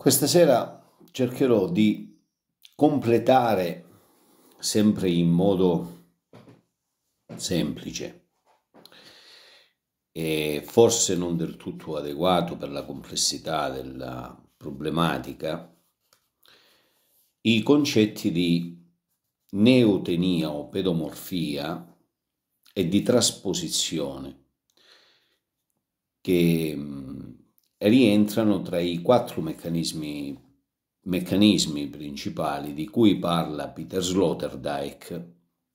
Questa sera cercherò di completare sempre in modo semplice e forse non del tutto adeguato per la complessità della problematica i concetti di neotenia o pedomorfia e di trasposizione che mm, rientrano tra i quattro meccanismi, meccanismi principali di cui parla Peter Sloterdijk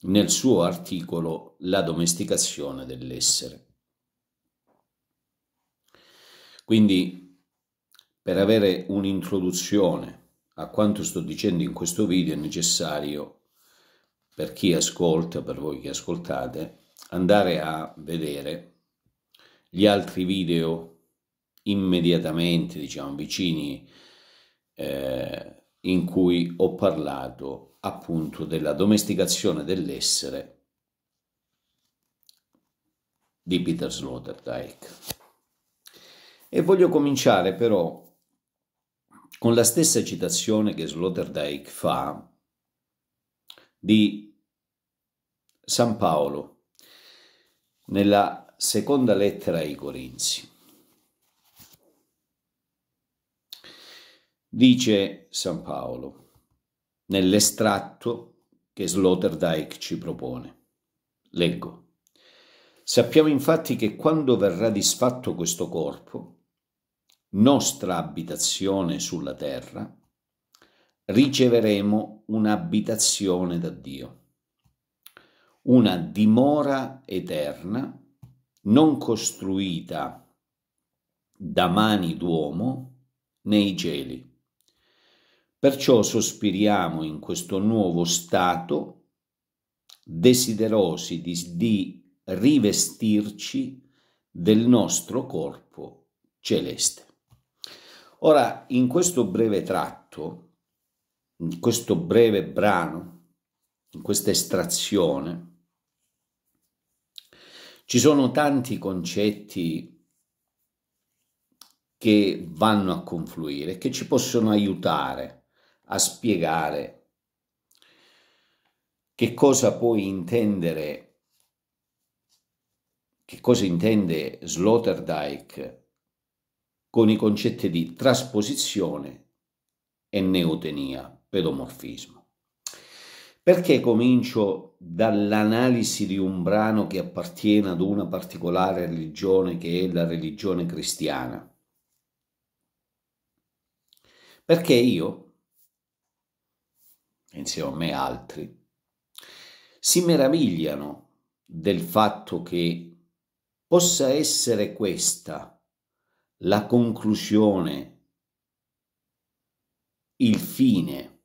nel suo articolo La domesticazione dell'essere. Quindi, per avere un'introduzione a quanto sto dicendo in questo video è necessario, per chi ascolta, per voi che ascoltate, andare a vedere gli altri video immediatamente, diciamo, vicini, eh, in cui ho parlato appunto della domesticazione dell'essere di Peter Sloterdijk. E voglio cominciare però con la stessa citazione che Sloterdijk fa di San Paolo nella seconda lettera ai Corinzi. Dice San Paolo nell'estratto che Sloterdijk ci propone. Leggo. Sappiamo infatti che quando verrà disfatto questo corpo, nostra abitazione sulla terra, riceveremo un'abitazione da Dio, una dimora eterna non costruita da mani d'uomo nei cieli Perciò sospiriamo in questo nuovo stato, desiderosi di, di rivestirci del nostro corpo celeste. Ora, in questo breve tratto, in questo breve brano, in questa estrazione, ci sono tanti concetti che vanno a confluire, che ci possono aiutare a spiegare che cosa puoi intendere, che cosa intende Sloterdijk con i concetti di trasposizione e neotenia, pedomorfismo. Perché comincio dall'analisi di un brano che appartiene ad una particolare religione che è la religione cristiana? Perché io insieme a me altri, si meravigliano del fatto che possa essere questa la conclusione, il fine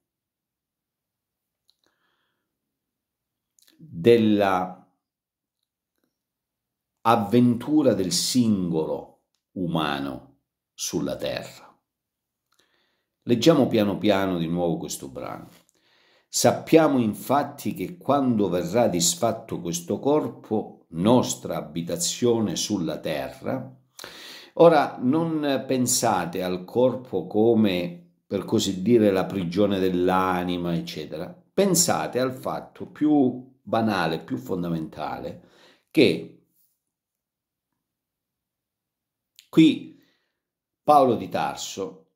della avventura del singolo umano sulla terra. Leggiamo piano piano di nuovo questo brano. Sappiamo infatti che quando verrà disfatto questo corpo, nostra abitazione sulla terra, ora non pensate al corpo come, per così dire, la prigione dell'anima, eccetera. Pensate al fatto più banale, più fondamentale, che qui Paolo di Tarso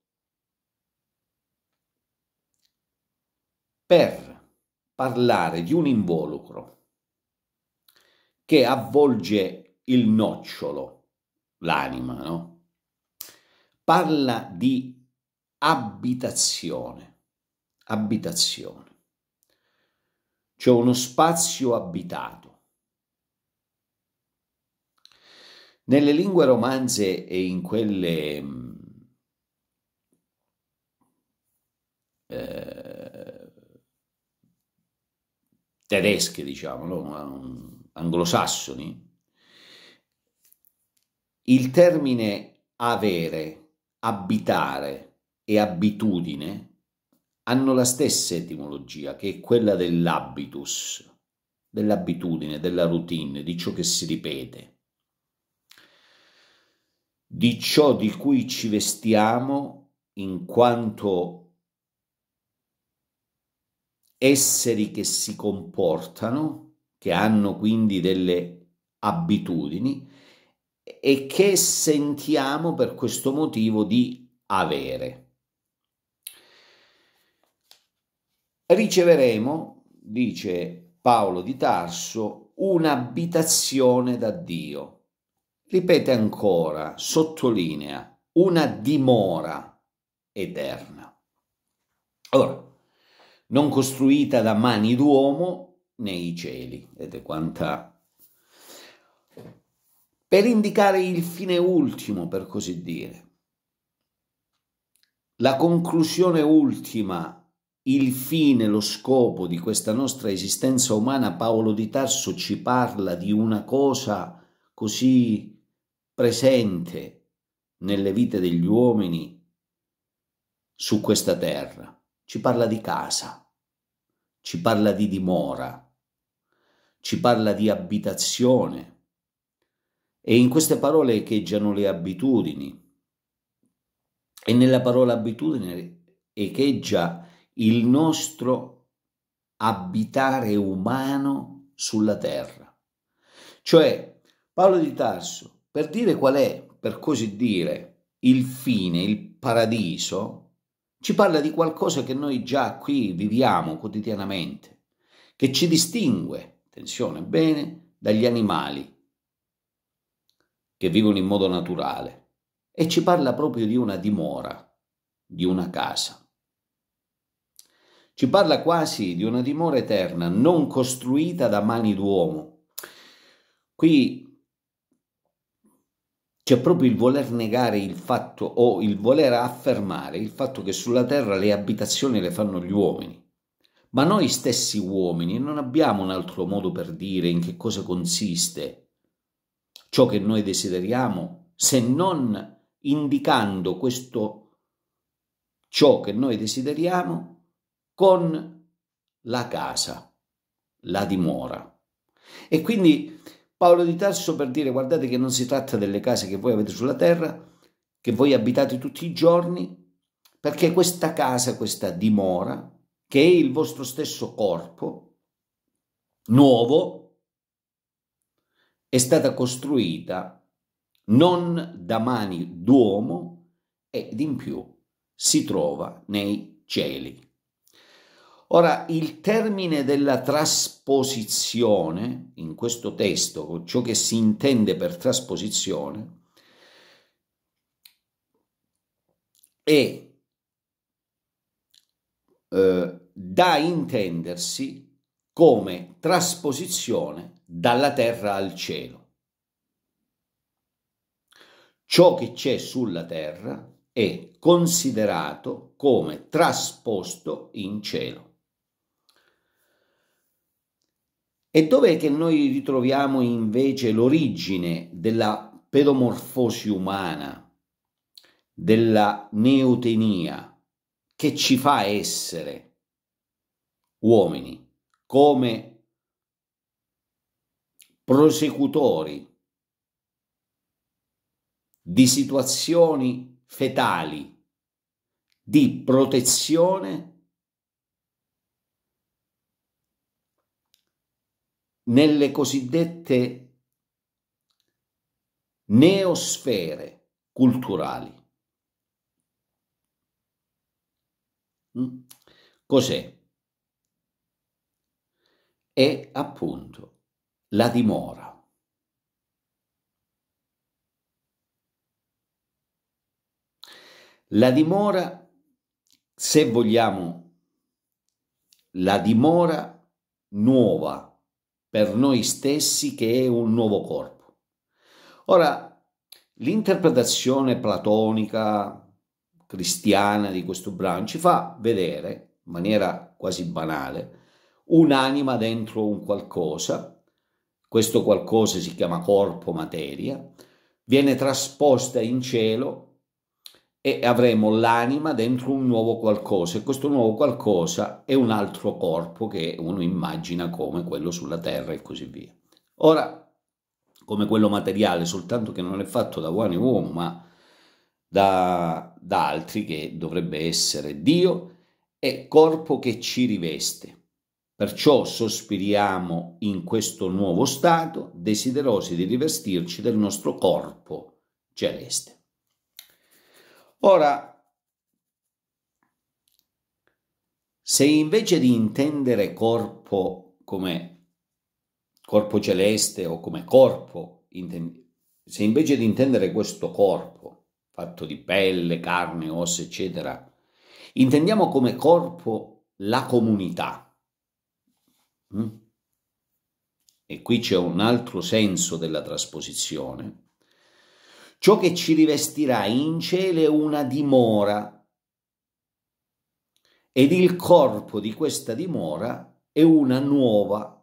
per parlare di un involucro che avvolge il nocciolo, l'anima, no? Parla di abitazione, abitazione, cioè uno spazio abitato. Nelle lingue romanze e in quelle mm, eh, tedesche, diciamo, no? Mm, anglosassoni, il termine avere, abitare e abitudine hanno la stessa etimologia che è quella dell'habitus, dell'abitudine, della routine, di ciò che si ripete, di ciò di cui ci vestiamo in quanto esseri che si comportano, che hanno quindi delle abitudini e che sentiamo per questo motivo di avere. Riceveremo, dice Paolo di Tarso, un'abitazione da Dio. Ripete ancora, sottolinea, una dimora eterna. Allora, non costruita da mani d'uomo nei cieli. Vedete quanta... Per indicare il fine ultimo, per così dire, la conclusione ultima, il fine, lo scopo di questa nostra esistenza umana, Paolo di Tarso ci parla di una cosa così presente nelle vite degli uomini su questa terra ci parla di casa, ci parla di dimora, ci parla di abitazione. E in queste parole echeggiano le abitudini. E nella parola abitudine echeggia il nostro abitare umano sulla terra. Cioè, Paolo di Tarso, per dire qual è, per così dire, il fine, il paradiso, ci parla di qualcosa che noi già qui viviamo quotidianamente, che ci distingue, attenzione bene, dagli animali che vivono in modo naturale e ci parla proprio di una dimora, di una casa. Ci parla quasi di una dimora eterna non costruita da mani d'uomo. Qui c'è proprio il voler negare il fatto o il voler affermare il fatto che sulla terra le abitazioni le fanno gli uomini. Ma noi stessi uomini non abbiamo un altro modo per dire in che cosa consiste ciò che noi desideriamo se non indicando questo ciò che noi desideriamo con la casa, la dimora. E quindi Paolo di Tarso per dire guardate che non si tratta delle case che voi avete sulla terra, che voi abitate tutti i giorni, perché questa casa, questa dimora, che è il vostro stesso corpo, nuovo, è stata costruita non da mani d'uomo ed in più si trova nei cieli. Ora, il termine della trasposizione, in questo testo, ciò che si intende per trasposizione, è eh, da intendersi come trasposizione dalla terra al cielo. Ciò che c'è sulla terra è considerato come trasposto in cielo. E dov'è che noi ritroviamo invece l'origine della pedomorfosi umana, della neotenia, che ci fa essere uomini come prosecutori di situazioni fetali, di protezione nelle cosiddette neosfere culturali. Mm? Cos'è? È appunto la dimora. La dimora, se vogliamo, la dimora nuova per noi stessi che è un nuovo corpo. Ora, l'interpretazione platonica cristiana di questo brano ci fa vedere, in maniera quasi banale, un'anima dentro un qualcosa, questo qualcosa si chiama corpo materia, viene trasposta in cielo e avremo l'anima dentro un nuovo qualcosa e questo nuovo qualcosa è un altro corpo che uno immagina come quello sulla terra e così via. Ora, come quello materiale, soltanto che non è fatto da uomo e uomo, ma da, da altri che dovrebbe essere Dio, è corpo che ci riveste. Perciò sospiriamo in questo nuovo stato, desiderosi di rivestirci del nostro corpo celeste. Ora, se invece di intendere corpo come corpo celeste o come corpo, se invece di intendere questo corpo fatto di pelle, carne, ossa, eccetera, intendiamo come corpo la comunità. Hm? E qui c'è un altro senso della trasposizione ciò che ci rivestirà in cielo è una dimora, ed il corpo di questa dimora è una nuova,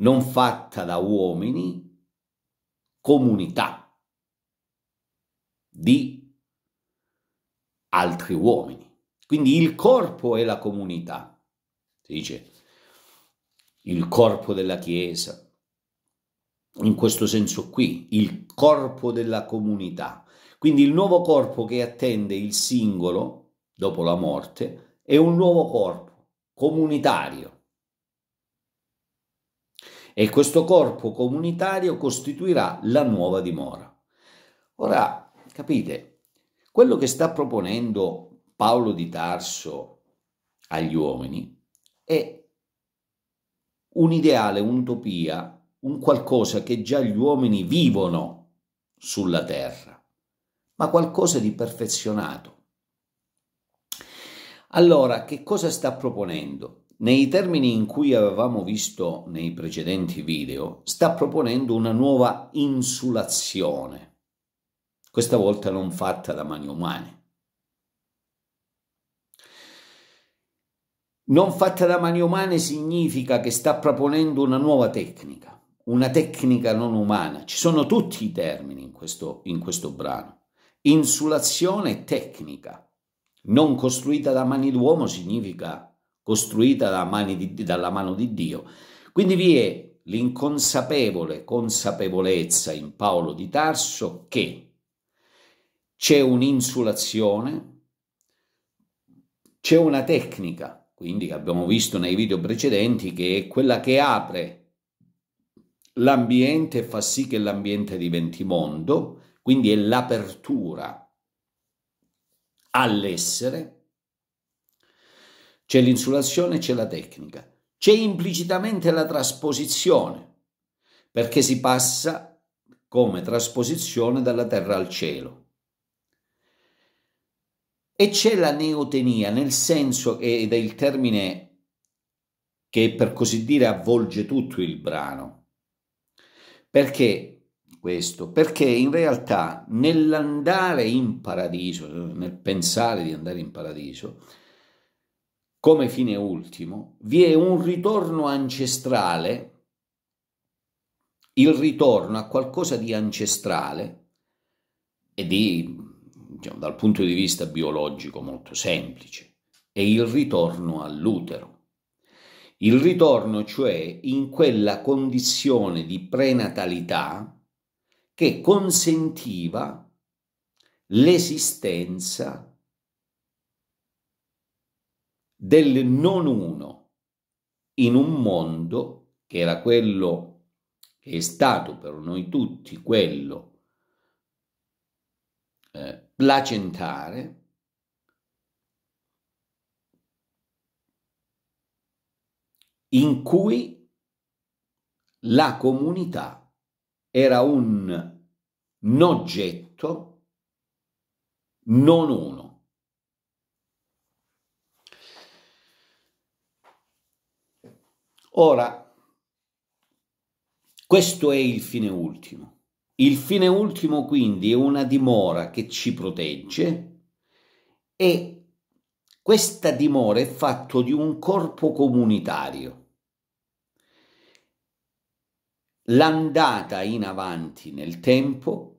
non fatta da uomini, comunità di altri uomini. Quindi il corpo è la comunità, si dice il corpo della Chiesa, in questo senso qui, il corpo della comunità. Quindi il nuovo corpo che attende il singolo dopo la morte è un nuovo corpo comunitario. E questo corpo comunitario costituirà la nuova dimora. Ora, capite, quello che sta proponendo Paolo di Tarso agli uomini è un ideale, un'utopia un qualcosa che già gli uomini vivono sulla terra, ma qualcosa di perfezionato. Allora, che cosa sta proponendo? Nei termini in cui avevamo visto nei precedenti video, sta proponendo una nuova insulazione, questa volta non fatta da mani umane. Non fatta da mani umane significa che sta proponendo una nuova tecnica una tecnica non umana, ci sono tutti i termini in questo, in questo brano. Insulazione tecnica, non costruita da mani d'uomo significa costruita da di, dalla mano di Dio. Quindi vi è l'inconsapevole consapevolezza in Paolo di Tarso che c'è un'insulazione, c'è una tecnica, quindi che abbiamo visto nei video precedenti, che è quella che apre l'ambiente fa sì che l'ambiente diventi mondo, quindi è l'apertura all'essere, c'è l'insulazione, c'è la tecnica, c'è implicitamente la trasposizione, perché si passa come trasposizione dalla terra al cielo. E c'è la neotenia, nel senso che, è il termine che per così dire avvolge tutto il brano, perché questo? Perché in realtà nell'andare in paradiso, nel pensare di andare in paradiso, come fine ultimo, vi è un ritorno ancestrale, il ritorno a qualcosa di ancestrale e di, diciamo, dal punto di vista biologico molto semplice, è il ritorno all'utero. Il ritorno cioè in quella condizione di prenatalità che consentiva l'esistenza del non uno in un mondo che era quello che è stato per noi tutti quello eh, placentare in cui la comunità era un oggetto non uno. Ora, questo è il fine ultimo. Il fine ultimo quindi è una dimora che ci protegge e questa dimora è fatta di un corpo comunitario l'andata in avanti nel tempo,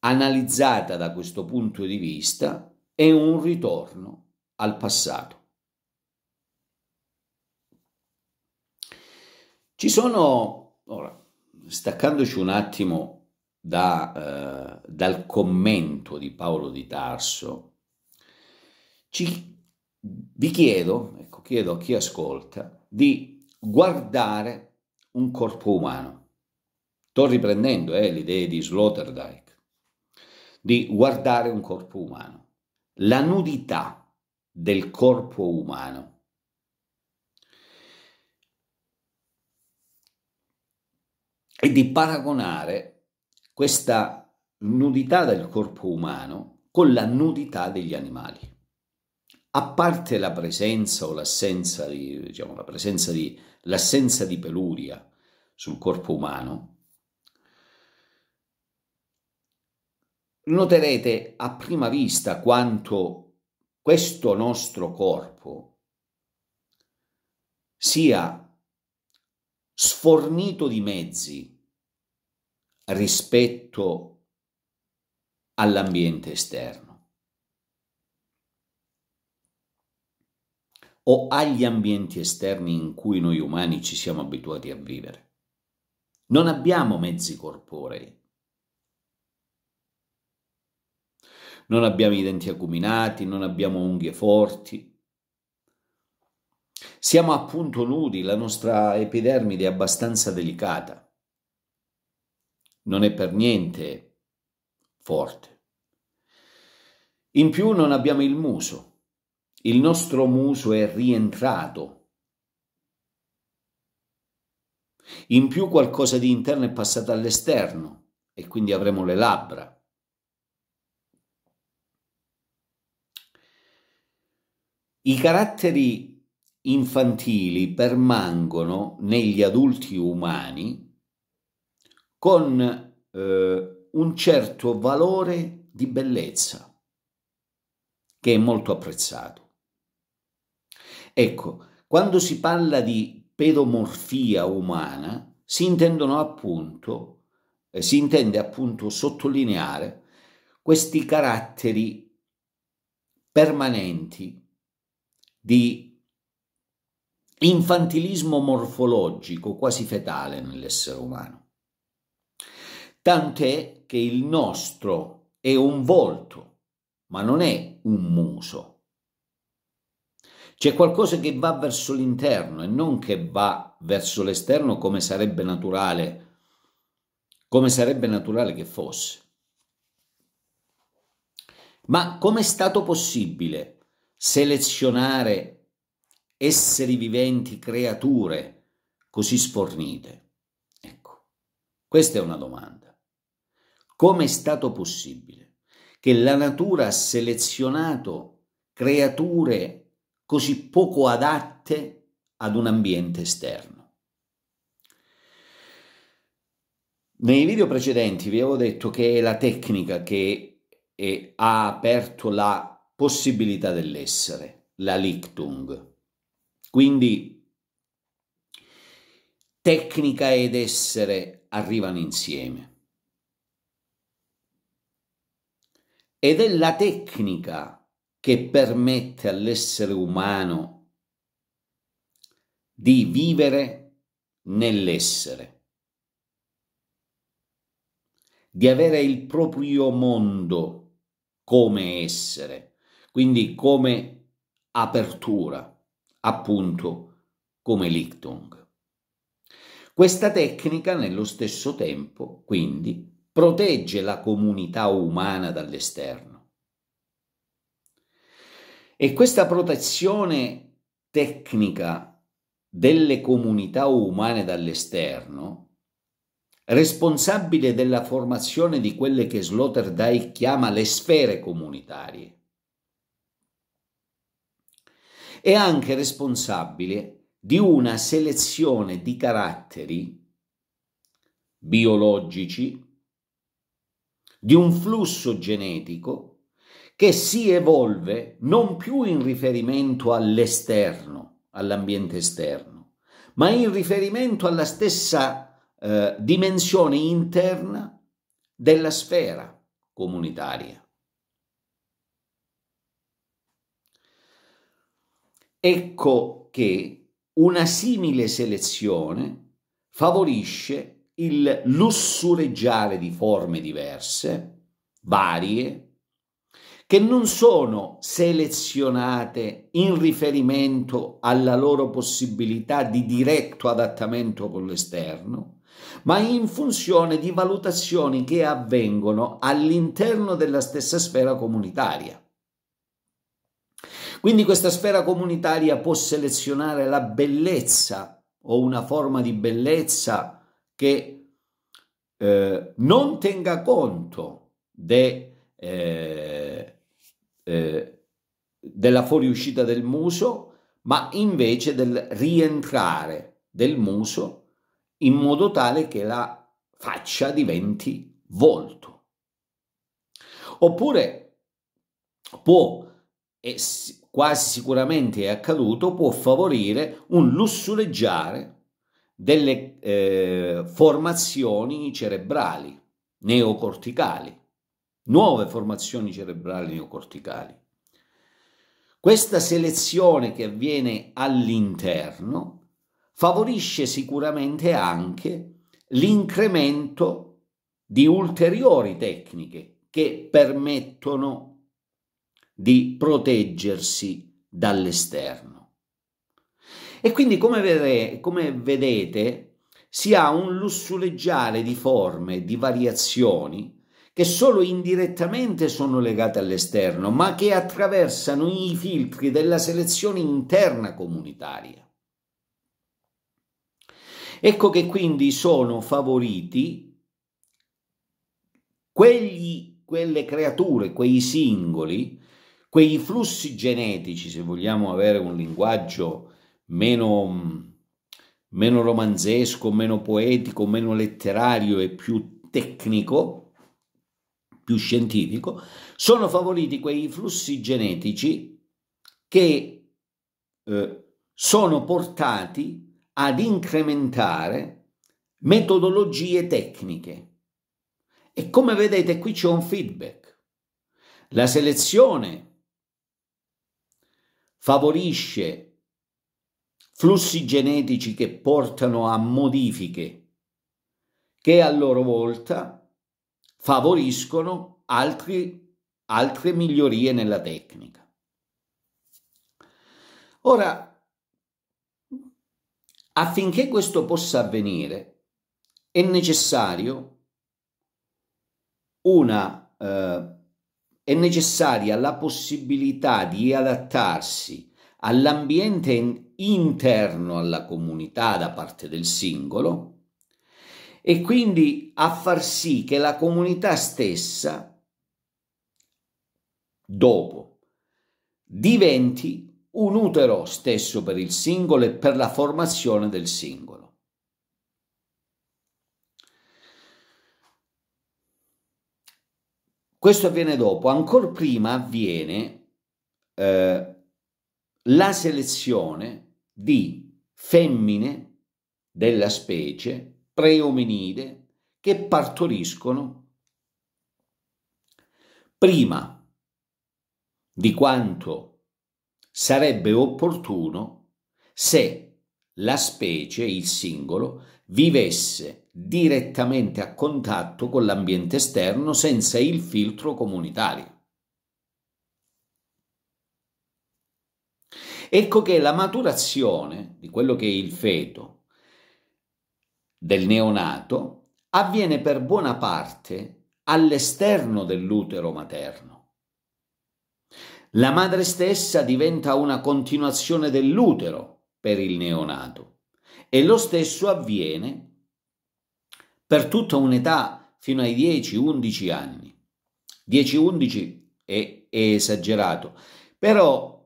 analizzata da questo punto di vista, è un ritorno al passato. Ci sono, ora, staccandoci un attimo da, eh, dal commento di Paolo di Tarso, ci, vi chiedo, ecco, chiedo a chi ascolta, di guardare un corpo umano. Sto riprendendo eh, le di Sloterdijk, di guardare un corpo umano. La nudità del corpo umano. E di paragonare questa nudità del corpo umano con la nudità degli animali. A parte la presenza o l'assenza di, diciamo, la presenza di l'assenza di peluria sul corpo umano, noterete a prima vista quanto questo nostro corpo sia sfornito di mezzi rispetto all'ambiente esterno. o agli ambienti esterni in cui noi umani ci siamo abituati a vivere. Non abbiamo mezzi corporei. Non abbiamo i denti acuminati, non abbiamo unghie forti. Siamo appunto nudi, la nostra epidermide è abbastanza delicata. Non è per niente forte. In più non abbiamo il muso. Il nostro muso è rientrato. In più qualcosa di interno è passato all'esterno e quindi avremo le labbra. I caratteri infantili permangono negli adulti umani con eh, un certo valore di bellezza che è molto apprezzato. Ecco, quando si parla di pedomorfia umana, si, appunto, eh, si intende appunto sottolineare questi caratteri permanenti di infantilismo morfologico quasi fetale nell'essere umano. Tant'è che il nostro è un volto, ma non è un muso. C'è qualcosa che va verso l'interno e non che va verso l'esterno come sarebbe naturale, come sarebbe naturale che fosse. Ma com'è stato possibile selezionare esseri viventi, creature così sfornite? Ecco, questa è una domanda. Com'è stato possibile che la natura ha selezionato creature così poco adatte ad un ambiente esterno. Nei video precedenti vi avevo detto che è la tecnica che è, ha aperto la possibilità dell'essere, la Lichtung. Quindi tecnica ed essere arrivano insieme. Ed è la tecnica che permette all'essere umano di vivere nell'essere, di avere il proprio mondo come essere, quindi come apertura, appunto come Lichtung. Questa tecnica nello stesso tempo, quindi, protegge la comunità umana dall'esterno e questa protezione tecnica delle comunità umane dall'esterno, responsabile della formazione di quelle che Sloterdijk chiama le sfere comunitarie, è anche responsabile di una selezione di caratteri biologici, di un flusso genetico che si evolve non più in riferimento all'esterno, all'ambiente esterno, ma in riferimento alla stessa eh, dimensione interna della sfera comunitaria. Ecco che una simile selezione favorisce il lussureggiare di forme diverse, varie, che non sono selezionate in riferimento alla loro possibilità di diretto adattamento con l'esterno, ma in funzione di valutazioni che avvengono all'interno della stessa sfera comunitaria. Quindi questa sfera comunitaria può selezionare la bellezza o una forma di bellezza che eh, non tenga conto de, eh, eh, della fuoriuscita del muso, ma invece del rientrare del muso in modo tale che la faccia diventi volto. Oppure può, e quasi sicuramente è accaduto, può favorire un lussureggiare delle eh, formazioni cerebrali neocorticali nuove formazioni cerebrali neocorticali. Questa selezione che avviene all'interno favorisce sicuramente anche l'incremento di ulteriori tecniche che permettono di proteggersi dall'esterno. E quindi come, vede, come vedete si ha un lussuleggiare di forme, di variazioni che solo indirettamente sono legate all'esterno, ma che attraversano i filtri della selezione interna comunitaria. Ecco che quindi sono favoriti quegli, quelle creature, quei singoli, quei flussi genetici, se vogliamo avere un linguaggio meno, meno romanzesco, meno poetico, meno letterario e più tecnico, più scientifico, sono favoriti quei flussi genetici che eh, sono portati ad incrementare metodologie tecniche. E come vedete qui c'è un feedback. La selezione favorisce flussi genetici che portano a modifiche che a loro volta favoriscono altri, altre migliorie nella tecnica. Ora, affinché questo possa avvenire, è necessario una, eh, è necessaria la possibilità di adattarsi all'ambiente interno alla comunità da parte del singolo, e quindi a far sì che la comunità stessa, dopo, diventi un utero stesso per il singolo e per la formazione del singolo. Questo avviene dopo, ancora prima avviene eh, la selezione di femmine della specie preomenide che partoriscono prima di quanto sarebbe opportuno se la specie, il singolo, vivesse direttamente a contatto con l'ambiente esterno senza il filtro comunitario. Ecco che la maturazione di quello che è il feto del neonato avviene per buona parte all'esterno dell'utero materno. La madre stessa diventa una continuazione dell'utero per il neonato e lo stesso avviene per tutta un'età fino ai 10-11 anni. 10-11 è, è esagerato, però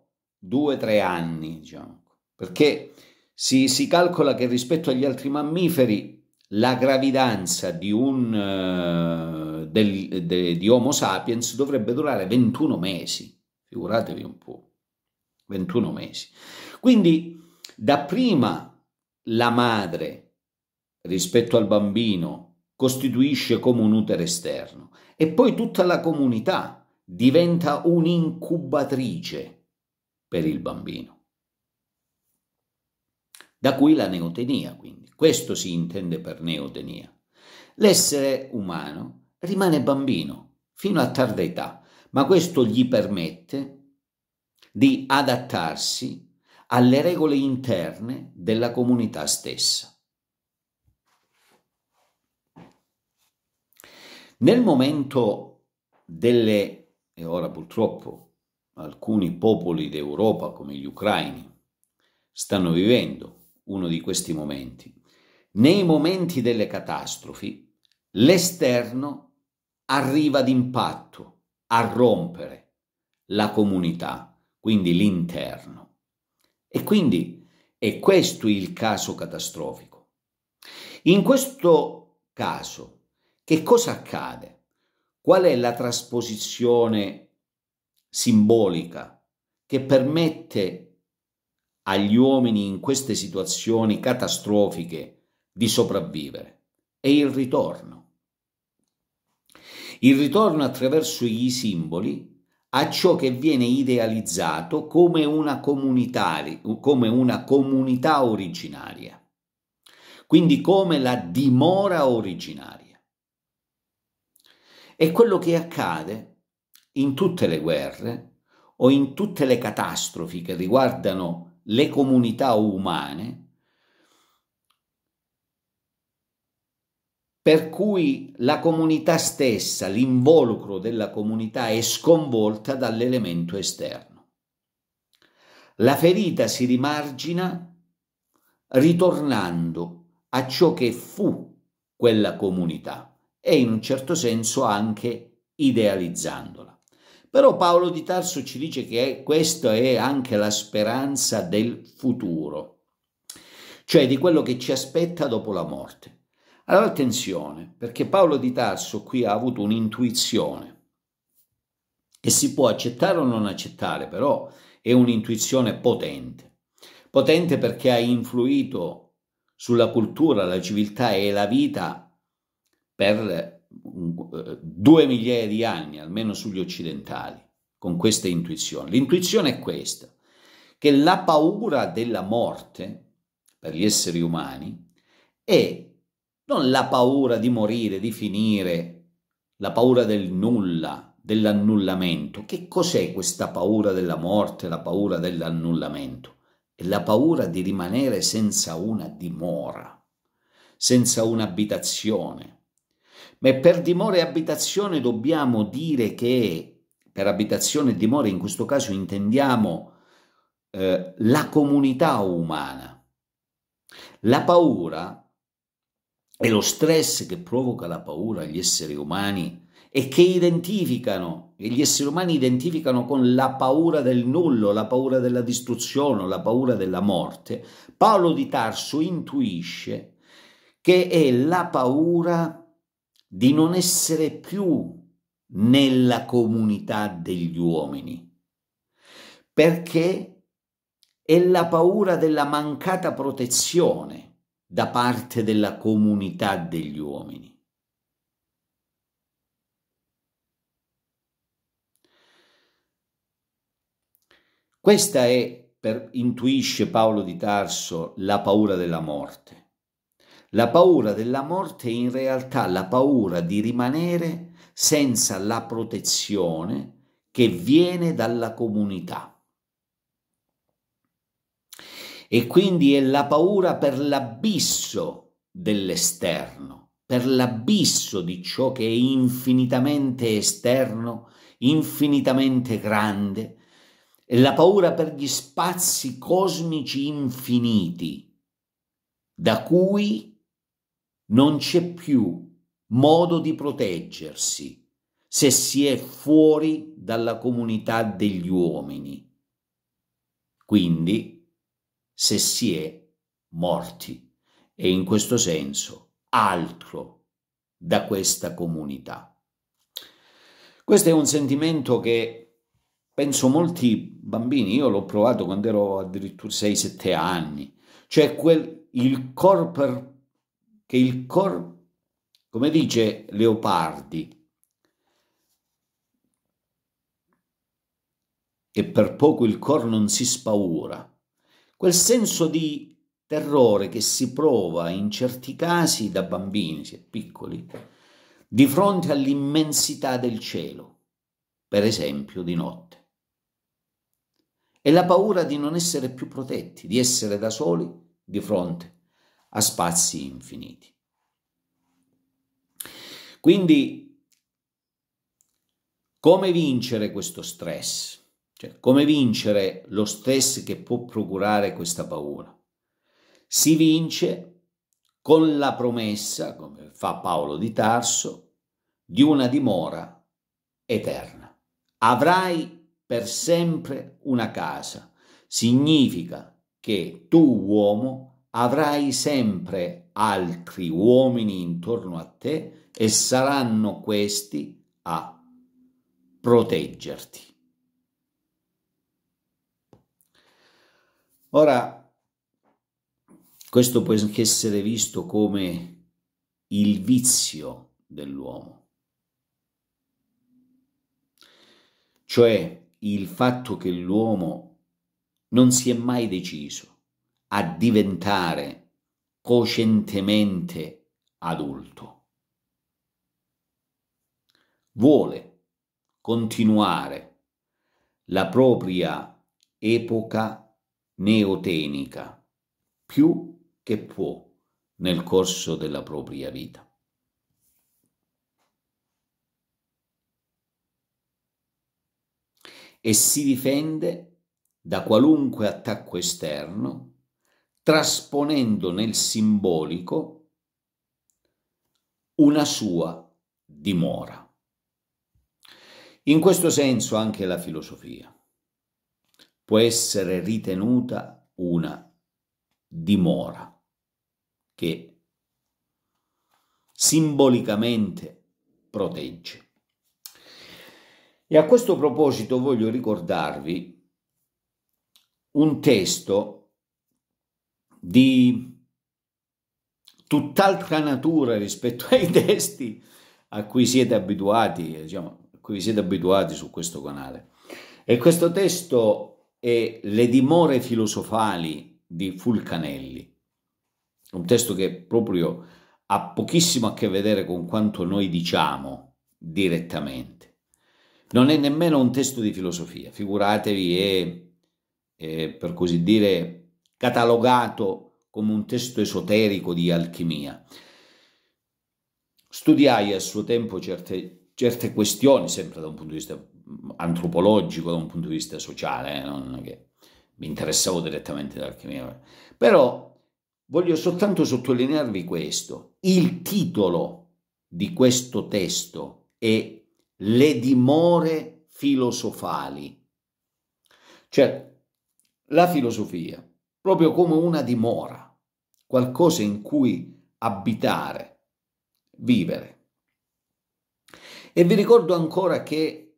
2-3 anni, diciamo, perché si, si calcola che rispetto agli altri mammiferi la gravidanza di, un, eh, del, de, di Homo sapiens dovrebbe durare 21 mesi, figuratevi un po', 21 mesi. Quindi dapprima la madre rispetto al bambino costituisce come un utero esterno e poi tutta la comunità diventa un'incubatrice per il bambino. Da cui la neotenia, quindi. Questo si intende per neotenia. L'essere umano rimane bambino fino a tarda età, ma questo gli permette di adattarsi alle regole interne della comunità stessa. Nel momento delle, e ora purtroppo alcuni popoli d'Europa come gli ucraini stanno vivendo uno di questi momenti. Nei momenti delle catastrofi, l'esterno arriva d'impatto a rompere la comunità, quindi l'interno. E quindi è questo il caso catastrofico. In questo caso, che cosa accade? Qual è la trasposizione simbolica che permette agli uomini in queste situazioni catastrofiche di sopravvivere è il ritorno. Il ritorno attraverso i simboli a ciò che viene idealizzato come una, come una comunità originaria, quindi come la dimora originaria. E quello che accade in tutte le guerre o in tutte le catastrofi che riguardano le comunità umane, per cui la comunità stessa, l'involucro della comunità è sconvolta dall'elemento esterno. La ferita si rimargina ritornando a ciò che fu quella comunità e in un certo senso anche idealizzandola. Però Paolo di Tarso ci dice che questa è anche la speranza del futuro, cioè di quello che ci aspetta dopo la morte. Allora attenzione, perché Paolo di Tarso qui ha avuto un'intuizione che si può accettare o non accettare, però è un'intuizione potente. Potente perché ha influito sulla cultura, la civiltà e la vita per eh, due migliaia di anni, almeno sugli occidentali, con questa intuizione. L'intuizione è questa, che la paura della morte per gli esseri umani è non la paura di morire, di finire, la paura del nulla, dell'annullamento. Che cos'è questa paura della morte, la paura dell'annullamento? È la paura di rimanere senza una dimora, senza un'abitazione, ma per dimora e abitazione dobbiamo dire che per abitazione e dimora in questo caso intendiamo eh, la comunità umana. La paura e lo stress che provoca la paura agli esseri umani e che identificano, e gli esseri umani identificano con la paura del nullo, la paura della distruzione, la paura della morte, Paolo di Tarso intuisce che è la paura di non essere più nella comunità degli uomini, perché è la paura della mancata protezione da parte della comunità degli uomini. Questa è, per, intuisce Paolo di Tarso, la paura della morte. La paura della morte è in realtà la paura di rimanere senza la protezione che viene dalla comunità. E quindi è la paura per l'abisso dell'esterno, per l'abisso di ciò che è infinitamente esterno, infinitamente grande, è la paura per gli spazi cosmici infiniti da cui non c'è più modo di proteggersi se si è fuori dalla comunità degli uomini. Quindi, se si è morti e in questo senso altro da questa comunità. Questo è un sentimento che penso molti bambini, io l'ho provato quando ero addirittura 6-7 anni, cioè quel, il corpo che il corpo, come dice Leopardi, e per poco il cor non si spaura, quel senso di terrore che si prova in certi casi da bambini, se piccoli, di fronte all'immensità del cielo, per esempio di notte. E la paura di non essere più protetti, di essere da soli di fronte a spazi infiniti. Quindi, come vincere questo stress? Cioè, come vincere lo stress che può procurare questa paura? Si vince con la promessa, come fa Paolo di Tarso, di una dimora eterna. Avrai per sempre una casa. Significa che tu, uomo, avrai sempre altri uomini intorno a te e saranno questi a proteggerti. Ora, questo può anche essere visto come il vizio dell'uomo, cioè il fatto che l'uomo non si è mai deciso a diventare coscientemente adulto. Vuole continuare la propria epoca neotenica più che può nel corso della propria vita. E si difende da qualunque attacco esterno trasponendo nel simbolico una sua dimora. In questo senso anche la filosofia può essere ritenuta una dimora che simbolicamente protegge. E a questo proposito voglio ricordarvi un testo di tutt'altra natura rispetto ai testi a cui siete abituati, diciamo, a cui siete abituati su questo canale. E questo testo è Le dimore filosofali di Fulcanelli, un testo che proprio ha pochissimo a che vedere con quanto noi diciamo direttamente. Non è nemmeno un testo di filosofia, figuratevi, è, è per così dire catalogato come un testo esoterico di alchimia. Studiai a suo tempo certe, certe questioni, sempre da un punto di vista mm, antropologico, da un punto di vista sociale, eh, non che mi interessavo direttamente dall'alchimia. Però voglio soltanto sottolinearvi questo. Il titolo di questo testo è Le dimore filosofali, cioè la filosofia proprio come una dimora, qualcosa in cui abitare, vivere. E vi ricordo ancora che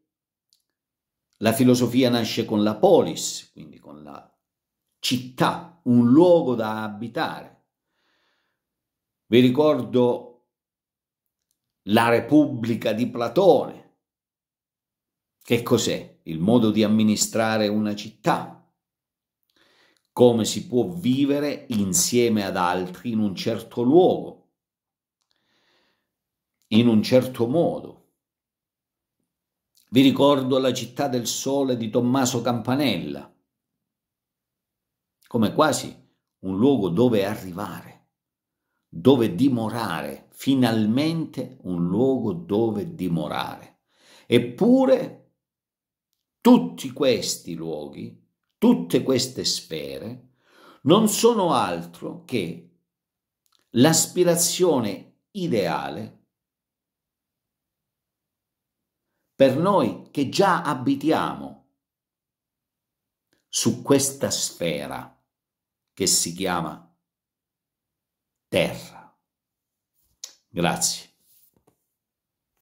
la filosofia nasce con la polis, quindi con la città, un luogo da abitare. Vi ricordo la Repubblica di Platone. Che cos'è? Il modo di amministrare una città come si può vivere insieme ad altri in un certo luogo, in un certo modo. Vi ricordo La città del sole di Tommaso Campanella, come quasi un luogo dove arrivare, dove dimorare, finalmente un luogo dove dimorare. Eppure tutti questi luoghi Tutte queste sfere non sono altro che l'aspirazione ideale per noi che già abitiamo su questa sfera che si chiama terra. Grazie.